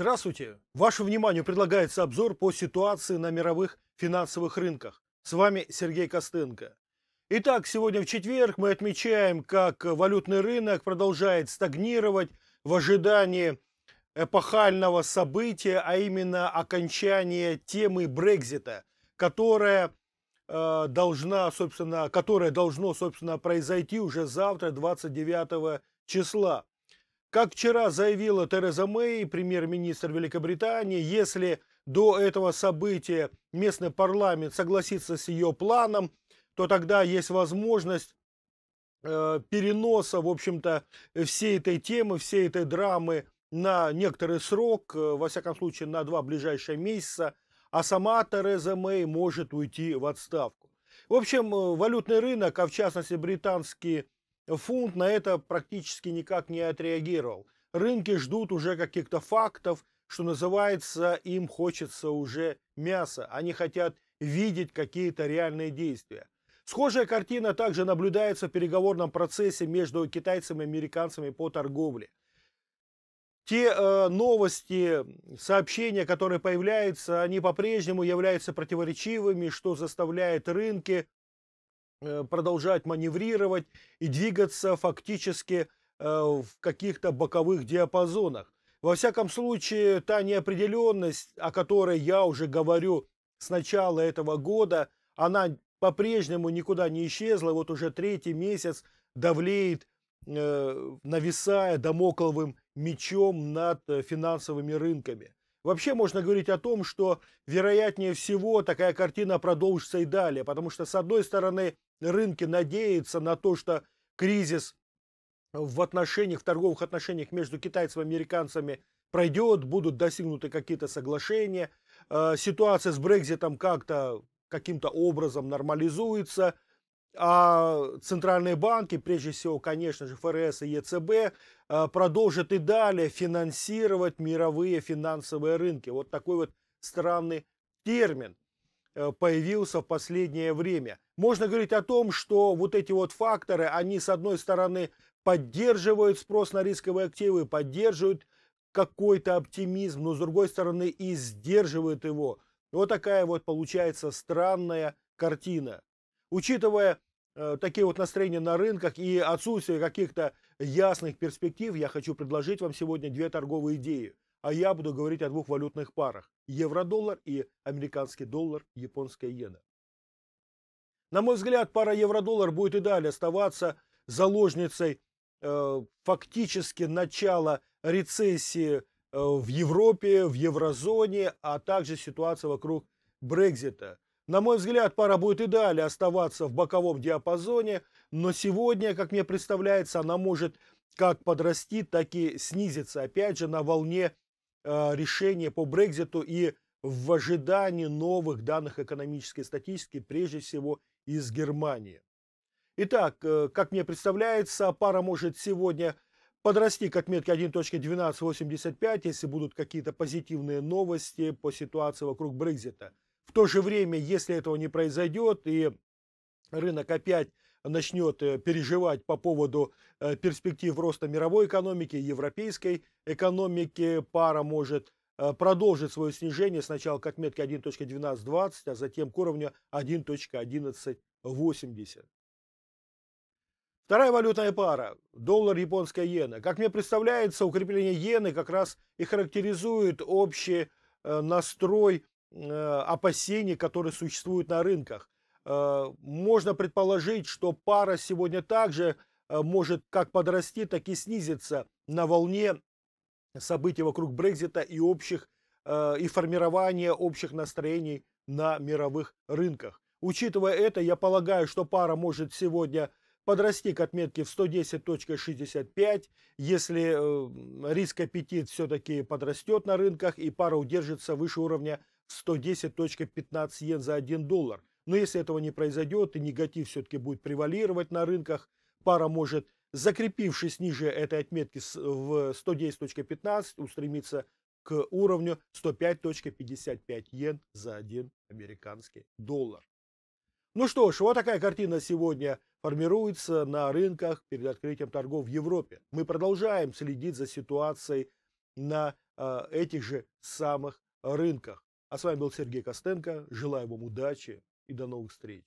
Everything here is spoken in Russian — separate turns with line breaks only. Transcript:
Здравствуйте! Вашему вниманию предлагается обзор по ситуации на мировых финансовых рынках. С вами Сергей Костенко. Итак, сегодня в четверг мы отмечаем, как валютный рынок продолжает стагнировать в ожидании эпохального события, а именно окончания темы Брекзита, которая э, должна, собственно, которое должно, собственно, произойти уже завтра, 29 числа. Как вчера заявила Тереза Мэй, премьер-министр Великобритании, если до этого события местный парламент согласится с ее планом, то тогда есть возможность э, переноса, в общем-то, всей этой темы, всей этой драмы на некоторый срок, э, во всяком случае, на два ближайшие месяца, а сама Тереза Мэй может уйти в отставку. В общем, э, валютный рынок, а в частности британские фунт на это практически никак не отреагировал. Рынки ждут уже каких-то фактов, что называется, им хочется уже мяса. Они хотят видеть какие-то реальные действия. Схожая картина также наблюдается в переговорном процессе между китайцами и американцами по торговле. Те э, новости, сообщения, которые появляются, они по-прежнему являются противоречивыми, что заставляет рынки Э, продолжать маневрировать и двигаться фактически э, в каких-то боковых диапазонах. Во всяком случае, та неопределенность, о которой я уже говорю с начала этого года, она по-прежнему никуда не исчезла. Вот уже третий месяц давлеет, э, нависая домокловым мечом над финансовыми рынками. Вообще можно говорить о том, что вероятнее всего такая картина продолжится и далее, потому что с одной стороны рынки надеются на то, что кризис в отношениях, в торговых отношениях между китайцами и американцами пройдет, будут достигнуты какие-то соглашения, э, ситуация с Брекзитом как-то каким-то образом нормализуется – а центральные банки, прежде всего, конечно же, ФРС и ЕЦБ, э, продолжат и далее финансировать мировые финансовые рынки. Вот такой вот странный термин э, появился в последнее время. Можно говорить о том, что вот эти вот факторы, они с одной стороны поддерживают спрос на рисковые активы, поддерживают какой-то оптимизм, но с другой стороны и сдерживают его. Вот такая вот получается странная картина. Учитывая э, такие вот настроения на рынках и отсутствие каких-то ясных перспектив, я хочу предложить вам сегодня две торговые идеи. А я буду говорить о двух валютных парах. Евро-доллар и американский доллар, японская иена. На мой взгляд, пара евро-доллар будет и далее оставаться заложницей э, фактически начала рецессии э, в Европе, в еврозоне, а также ситуация вокруг Брекзита. На мой взгляд, пара будет и далее оставаться в боковом диапазоне, но сегодня, как мне представляется, она может как подрасти, так и снизиться. Опять же, на волне э, решения по Брекзиту и в ожидании новых данных экономической статистики, прежде всего из Германии. Итак, э, как мне представляется, пара может сегодня подрасти к отметке 1.1285, если будут какие-то позитивные новости по ситуации вокруг Брекзита – в то же время, если этого не произойдет и рынок опять начнет э, переживать по поводу э, перспектив роста мировой экономики, европейской экономики, пара может э, продолжить свое снижение сначала к отметке 1.1220, а затем к уровню 1.1180. Вторая валютная пара – доллар, японская иена. Как мне представляется, укрепление иены как раз и характеризует общий настрой Э, опасений, которые существуют на рынках. Э, можно предположить, что пара сегодня также э, может как подрасти, так и снизиться на волне событий вокруг Брекзита и общих и формирования общих настроений на мировых рынках. Учитывая это, я полагаю, что пара может сегодня подрасти к отметке в 110.65, если риск аппетит все-таки подрастет на рынках и пара удержится выше уровня 110.15 йен за 1 доллар. Но если этого не произойдет и негатив все-таки будет превалировать на рынках, пара может, закрепившись ниже этой отметки в 110.15, устремиться к уровню 105.55 йен за 1 американский доллар. Ну что ж, вот такая картина сегодня формируется на рынках перед открытием торгов в Европе. Мы продолжаем следить за ситуацией на э, этих же самых рынках. А с вами был Сергей Костенко. Желаю вам удачи и до новых встреч.